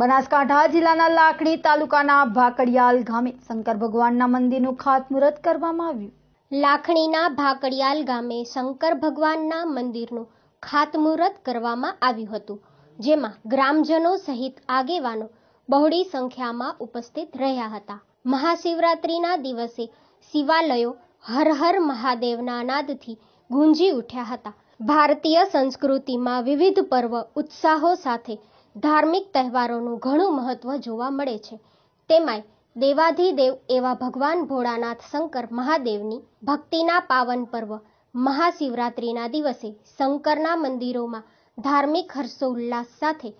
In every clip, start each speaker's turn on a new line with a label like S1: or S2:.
S1: બનાસકાંઠા જિલ્લાના લાખણી તાલુકાના ભાકડિયાલ ગામે શંકર ભગવાનના મંદિરનું ખાતમુહૂર્ત કરવામાં આવ્યું લાખણીના ભાકડિયાલ ગામે શંકર ભગવાનના મંદિરનું ખાતમુહૂર્ત કરવામાં આવ્યું હતું જેમાં ગ્રામજનો સહિત આગેવાનો બહોળી સંખ્યામાં ઉપસ્થિત રહ્યા હતા મહાશિવરાત્રિના દિવસે શિવાલયો હર હર મહાદેવના નાદથી ગુંજી ઉઠ્યા હતા ભારતીય સંસ્કૃતિમાં વિવિધ પર્વ ઉત્સાહો સાથે ધાર્મિક તહેવારોનું ઘણું મહત્વ જોવા મળે છે તેમાંય દેવાધિદેવ એવા ભગવાન ભોળાનાથ શંકર મહાદેવની ભક્તિના પાવન પર્વ મહાશિવરાત્રિના દિવસે શંકરના મંદિરોમાં ધાર્મિક હર્ષોલ્લાસ સાથે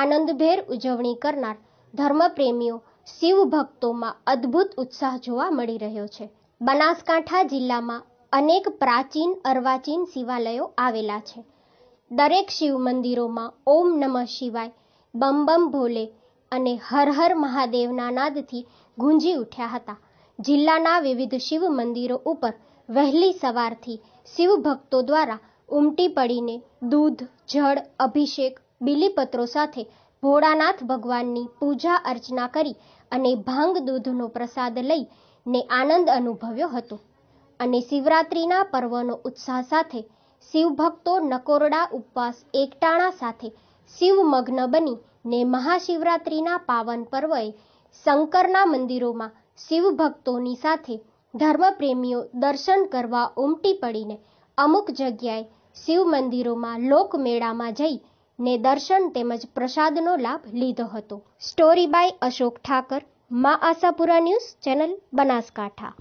S1: આનંદભેર ઉજવણી કરનાર ધર્મપ્રેમીઓ શિવ ભક્તોમાં અદ્ભુત ઉત્સાહ જોવા મળી રહ્યો છે બનાસકાંઠા જિલ્લામાં અનેક પ્રાચીન અર્વાચીન શિવાલયો આવેલા છે દરેક શિવ મંદિરોમાં ઓમ નમઃ શિવાય બમ બમ ભોલે અને હર હર મહાદેવના નાદથી ગુંજી ઉઠ્યા હતા જિલ્લાના વિવિધ શિવ મંદિરો ઉપર વહેલી સવારથી શિવભક્તો દ્વારા ઉમટી પડીને દૂધ જળ અભિષેક બિલીપત્રો સાથે ભોળાનાથ ભગવાનની પૂજા અર્ચના કરી અને ભાંગ દૂધનો પ્રસાદ લઈ ને આનંદ અનુભવ્યો હતો અને શિવરાત્રિના પર્વનો ઉત્સાહ સાથે શિવભક્તો નકોરડા ઉપવાસ એકટાણા સાથે શિવમગ્ન બની ને મહાશિવરાત્રિના પાવન પર્વએ શંકરના મંદિરોમાં શિવભક્તોની સાથે ધર્મપ્રેમીઓ દર્શન કરવા ઉમટી પડીને અમુક જગ્યાએ શિવ મંદિરોમાં લોકમેળામાં જઈ ને દર્શન તેમજ પ્રસાદનો લાભ લીધો હતો સ્ટોરી બાય અશોક ઠાકર મા આશાપુરા ન્યૂઝ ચેનલ બનાસકાંઠા